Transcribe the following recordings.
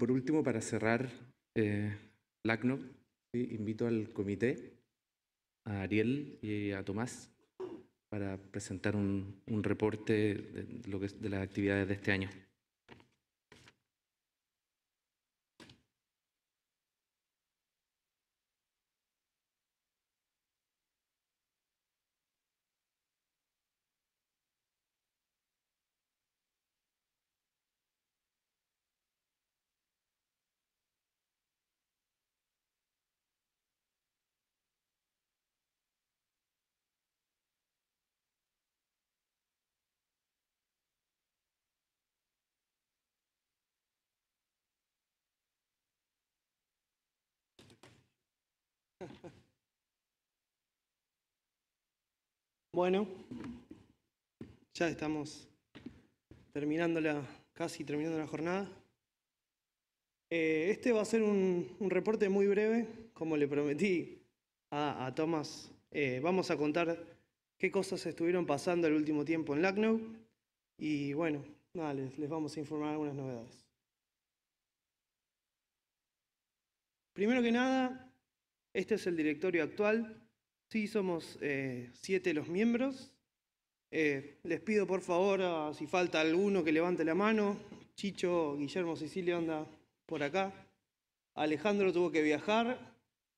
Por último, para cerrar, eh, LACNOC, invito al comité, a Ariel y a Tomás, para presentar un, reporte de, lo de las actividades de este año. Bueno, ya estamos terminando la, casi terminando la jornada. Eh, este va a ser un, reporte muy breve, como le prometí a, Tomás. Eh, vamos a contar qué cosas estuvieron pasando el último tiempo en Lucknow y bueno, les, les vamos a informar algunas novedades. Primero que nada, este es el directorio actual. Sí, somos eh, siete los miembros. Eh, les pido por favor, ah, si falta alguno, que levante la mano. Chicho, Guillermo, Sicilia anda por acá. Alejandro tuvo que viajar.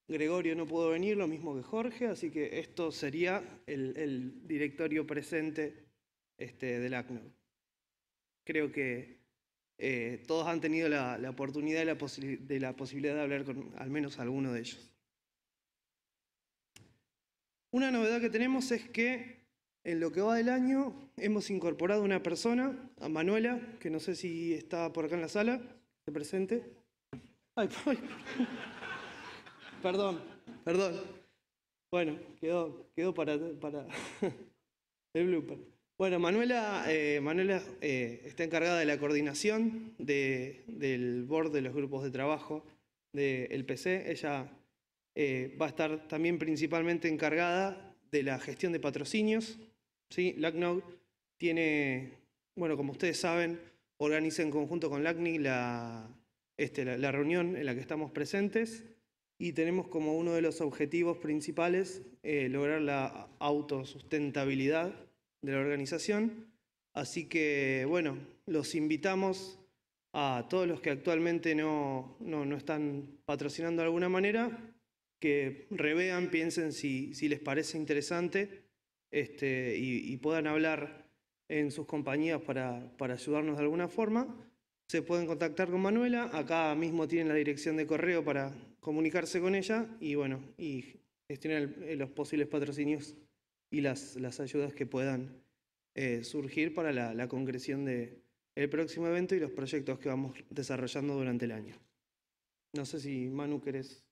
Gregorio no pudo venir, lo mismo que Jorge. Así que esto sería el, directorio presente este, del ACNO. Creo que eh, todos han tenido la, oportunidad de la posibilidad de hablar con al menos alguno de ellos. Una novedad que tenemos es que en lo que va del año hemos incorporado una persona, a Manuela, que no sé si está por acá en la sala, se presente. Ay, perdón, perdón. Bueno, quedó, quedó para, el blooper. Bueno, Manuela, eh, Manuela eh, está encargada de la coordinación del board de los grupos de trabajo del PC. Ella eh, va a estar también principalmente encargada de la gestión de patrocinios. ¿sí? LACNOG tiene, bueno, como ustedes saben, organiza en conjunto con LACNI este, la, reunión en la que estamos presentes y tenemos como uno de los objetivos principales eh, lograr la autosustentabilidad de la organización. Así que, bueno, los invitamos a todos los que actualmente no están patrocinando de alguna manera que revean, piensen si, les parece interesante este, y, puedan hablar en sus compañías para, ayudarnos de alguna forma. Se pueden contactar con Manuela, acá mismo tienen la dirección de correo para comunicarse con ella y bueno, y eh, los posibles patrocinios y las, las ayudas que puedan eh, surgir para la, concreción del próximo evento y los proyectos que vamos desarrollando durante el año. No sé si Manu querés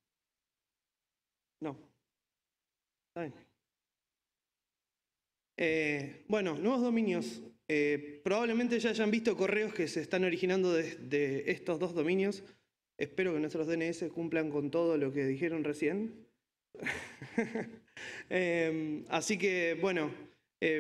no. Eh, bueno, nuevos dominios. Eh, probablemente ya hayan visto correos que se están originando desde estos dos dominios. Espero que nuestros DNS cumplan con todo lo que dijeron recién. Eh, así que, bueno,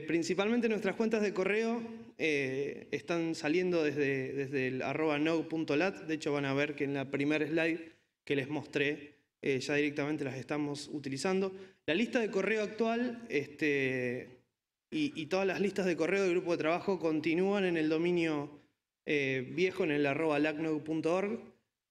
principalmente nuestras cuentas de correo están saliendo desde, desde el arroba no.lat. De hecho, van a ver que en la primer slide que les mostré eh, ya directamente las estamos utilizando. La lista de correo actual este, y, todas las listas de correo del grupo de trabajo continúan en el dominio eh, viejo, en el arroba lacnog.org,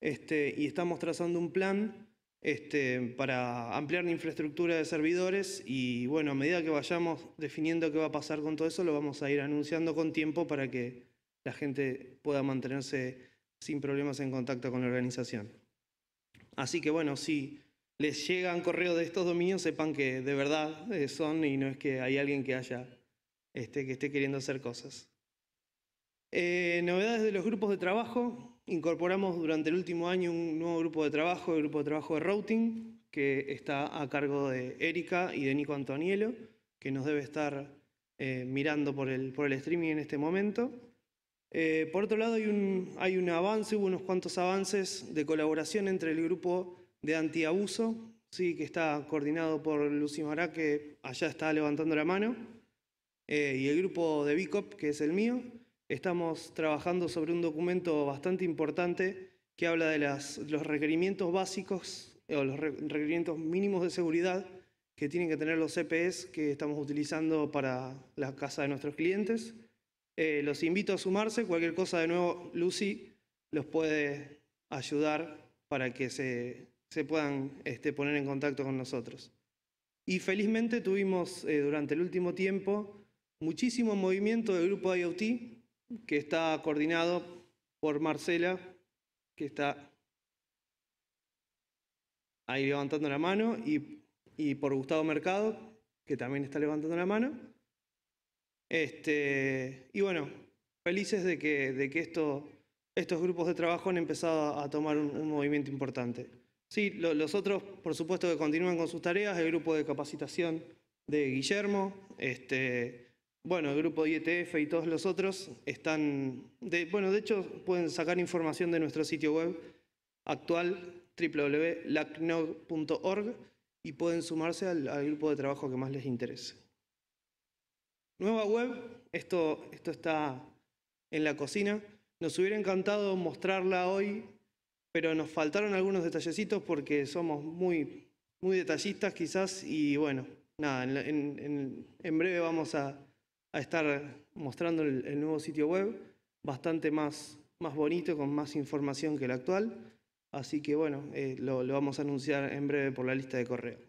este, y estamos trazando un plan este, para ampliar la infraestructura de servidores y bueno, a medida que vayamos definiendo qué va a pasar con todo eso, lo vamos a ir anunciando con tiempo para que la gente pueda mantenerse sin problemas en contacto con la organización. Así que bueno, si les llegan correos de estos dominios, sepan que de verdad eh, son y no es que hay alguien que haya este, que esté queriendo hacer cosas. Eh, novedades de los grupos de trabajo. Incorporamos durante el último año un nuevo grupo de trabajo, el grupo de trabajo de routing, que está a cargo de Erika y de Nico Antoniello, que nos debe estar eh, mirando el, por el streaming en este momento. Eh, por otro lado, hay un, avance, hubo unos cuantos avances de colaboración entre el grupo de antiabuso, sí, que está coordinado por Lucy que allá está levantando la mano, eh, y el grupo de BICOP, que es el mío. Estamos trabajando sobre un documento bastante importante que habla de los requerimientos básicos eh, o los requerimientos mínimos de seguridad que tienen que tener los CPS e que estamos utilizando para la casa de nuestros clientes. Eh, los invito a sumarse. Cualquier cosa de nuevo, Lucy los puede ayudar para que se, puedan este, poner en contacto con nosotros. Y felizmente tuvimos eh, durante el último tiempo muchísimo movimiento del grupo IoT que está coordinado por Marcela, que está ahí levantando la mano, y, y por Gustavo Mercado, que también está levantando la mano. Este, y bueno, felices de que, estos grupos de trabajo han empezado a tomar un, movimiento importante. Sí, los otros, por supuesto, que continúan con sus tareas, el grupo de capacitación de Guillermo, este, bueno, el grupo de IETF y todos los otros están, de, bueno, de hecho pueden sacar información de nuestro sitio web actual, www.lacnog.org, y pueden sumarse al grupo de trabajo que más les interese. Nueva web, esto, esto está en la cocina. Nos hubiera encantado mostrarla hoy, pero nos faltaron algunos detallecitos porque somos muy, muy detallistas quizás y bueno, nada, en, breve vamos a, estar mostrando el, nuevo sitio web, bastante más, más bonito, con más información que el actual. Así que bueno, eh, lo vamos a anunciar en breve por la lista de correo.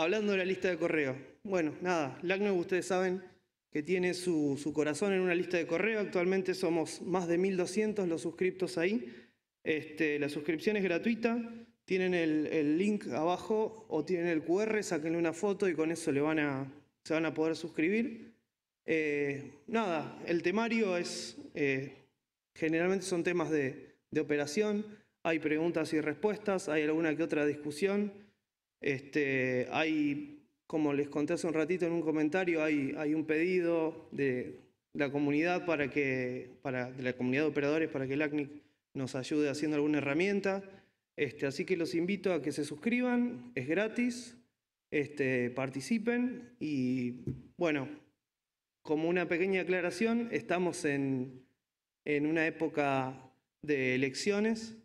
Hablando de la lista de correo. Bueno, nada, LACNEU, ustedes saben que tiene su, corazón en una lista de correo. Actualmente somos más de 1.200 los suscriptos ahí. Este, la suscripción es gratuita. Tienen el, link abajo o tienen el QR, sáquenle una foto y con eso le van se van a poder suscribir. Eh, nada, el temario es, eh, generalmente son temas de operación, hay preguntas y respuestas, hay alguna que otra discusión. Este, hay, como les conté hace un ratito en un comentario, hay, un pedido de la comunidad para que, para, de la comunidad de operadores para que el ACNIC nos ayude haciendo alguna herramienta. Este, así que los invito a que se suscriban, es gratis, este, participen y bueno, como una pequeña aclaración, estamos en una época de elecciones,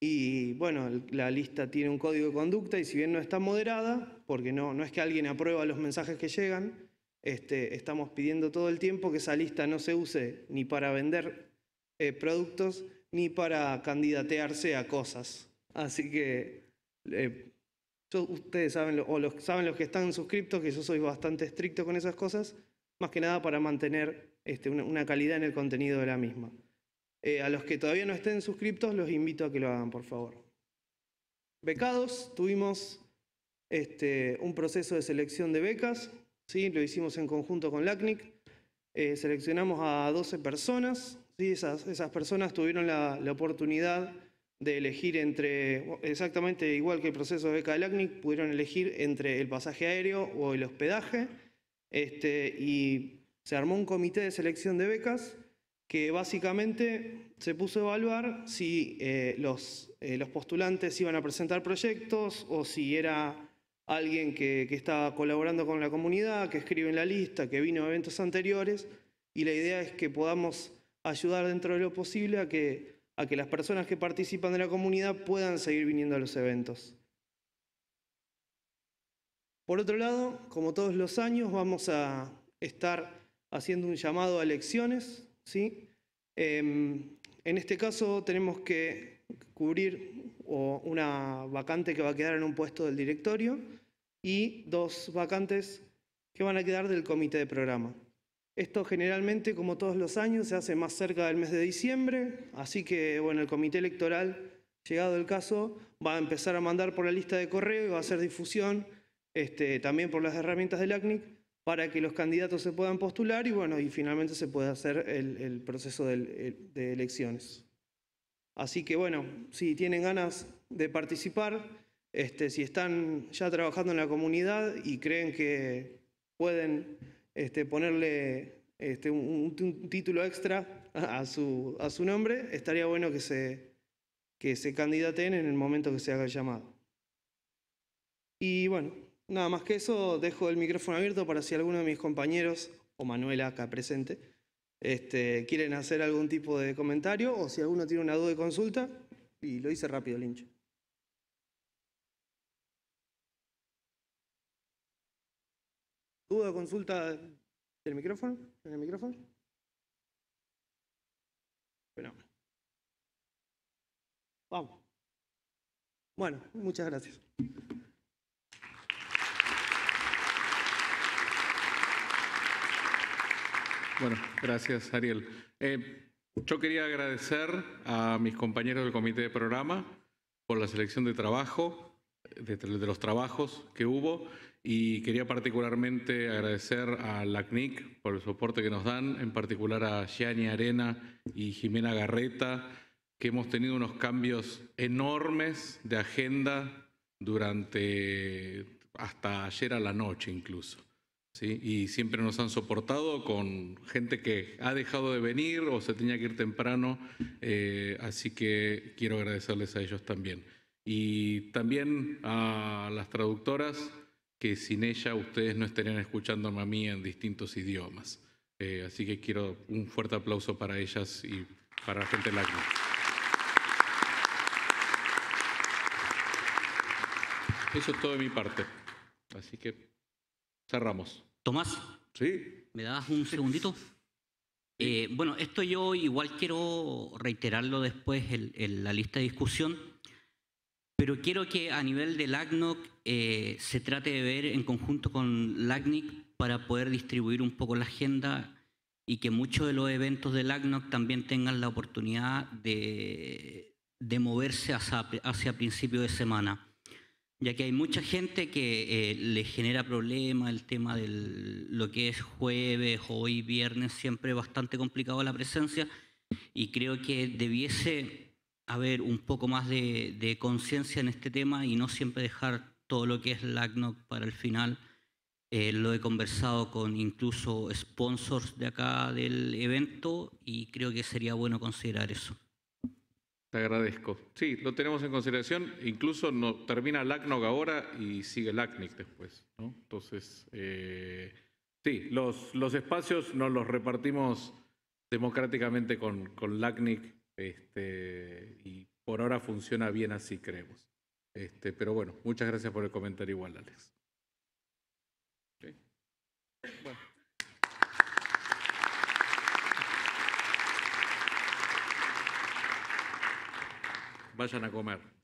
y bueno, la lista tiene un código de conducta y si bien no está moderada, porque no, no es que alguien aprueba los mensajes que llegan, este, estamos pidiendo todo el tiempo que esa lista no se use ni para vender eh, productos ni para candidatearse a cosas. Así que eh, ustedes saben, o los, saben los que están suscriptos, que yo soy bastante estricto con esas cosas, más que nada para mantener este, una calidad en el contenido de la misma. Eh, a los que todavía no estén suscriptos, los invito a que lo hagan, por favor. Becados, tuvimos este, un proceso de selección de becas, ¿sí? lo hicimos en conjunto con LACNIC. Eh, seleccionamos a 12 personas, ¿sí? esas, personas tuvieron la, oportunidad de elegir entre, exactamente igual que el proceso de beca de LACNIC, pudieron elegir entre el pasaje aéreo o el hospedaje, este, y se armó un comité de selección de becas que básicamente se puso a evaluar si eh, eh, los, postulantes iban a presentar proyectos o si era alguien que, estaba colaborando con la comunidad, que escribe en la lista, que vino a eventos anteriores, y la idea es que podamos ayudar dentro de lo posible a que, a que las personas que participan de la comunidad puedan seguir viniendo a los eventos. Por otro lado, como todos los años, vamos a estar haciendo un llamado a elecciones ¿sí? Em, en este caso tenemos que cubrir una vacante que va a quedar en un puesto del directorio y dos vacantes que van a quedar del comité de programa. Esto generalmente, como todos los años, se hace más cerca del mes de diciembre, así que bueno, el comité electoral, llegado el caso, va a empezar a mandar por la lista de correo y va a hacer difusión este, también por las herramientas del ACNIC para que los candidatos se puedan postular y bueno, y finalmente se pueda hacer el, proceso de, elecciones. Así que bueno, si tienen ganas de participar, este, si están ya trabajando en la comunidad y creen que pueden este, ponerle este, un, título extra a su, a su nombre, estaría bueno que se, que se candidaten en el momento que se haga el llamado. Y bueno, Nada más que eso, dejo el micrófono abierto para si alguno de mis compañeros, o Manuela acá presente, este, quieren hacer algún tipo de comentario o si alguno tiene una duda de consulta. Y lo hice rápido, Lynch. ¿Duda o consulta del micrófono? ¿En el micrófono? bueno Vamos. Bueno, muchas gracias. Bueno, gracias, Ariel. Eh, yo quería agradecer a mis compañeros del comité de programa por la selección de trabajo, de, los trabajos que hubo, y quería particularmente agradecer a la CNIC por el soporte que nos dan, en particular a Gianni Arena y Jimena Garreta, que hemos tenido unos cambios enormes de agenda durante hasta ayer a la noche incluso y siempre nos han soportado con gente que ha dejado de venir o se tenía que ir temprano, eh, así que quiero agradecerles a ellos también. Y también a las traductoras, que sin ella ustedes no estarían escuchándome a mí en distintos idiomas. Eh, así que quiero un fuerte aplauso para ellas y para la gente láctea. Eso es todo de mi parte. Así que cerramos. Tomás, ¿me das un segundito? Eh, bueno, esto yo igual quiero reiterarlo después en, la lista de discusión, pero quiero que a nivel de ACNOC eh, se trate de ver en conjunto con LACNIC para poder distribuir un poco la agenda y que muchos de los eventos del ACNOC también tengan la oportunidad de, moverse hacia, hacia principio de semana ya que hay mucha gente que eh, le genera problema el tema de lo que es jueves, hoy, viernes, siempre bastante complicado la presencia, y creo que debiese haber un poco más de, conciencia en este tema y no siempre dejar todo lo que es LACNOC para el final. Eh, lo he conversado con incluso sponsors de acá del evento y creo que sería bueno considerar eso. Te agradezco. Sí, lo tenemos en consideración. Incluso no, termina LACNOG ahora y sigue LACNIC después. Entonces, eh, sí, los, los espacios nos los repartimos democráticamente con, con LACNIC este, y por ahora funciona bien así, creemos. Este, pero bueno, muchas gracias por el comentario igual, Alex. vayan a comer.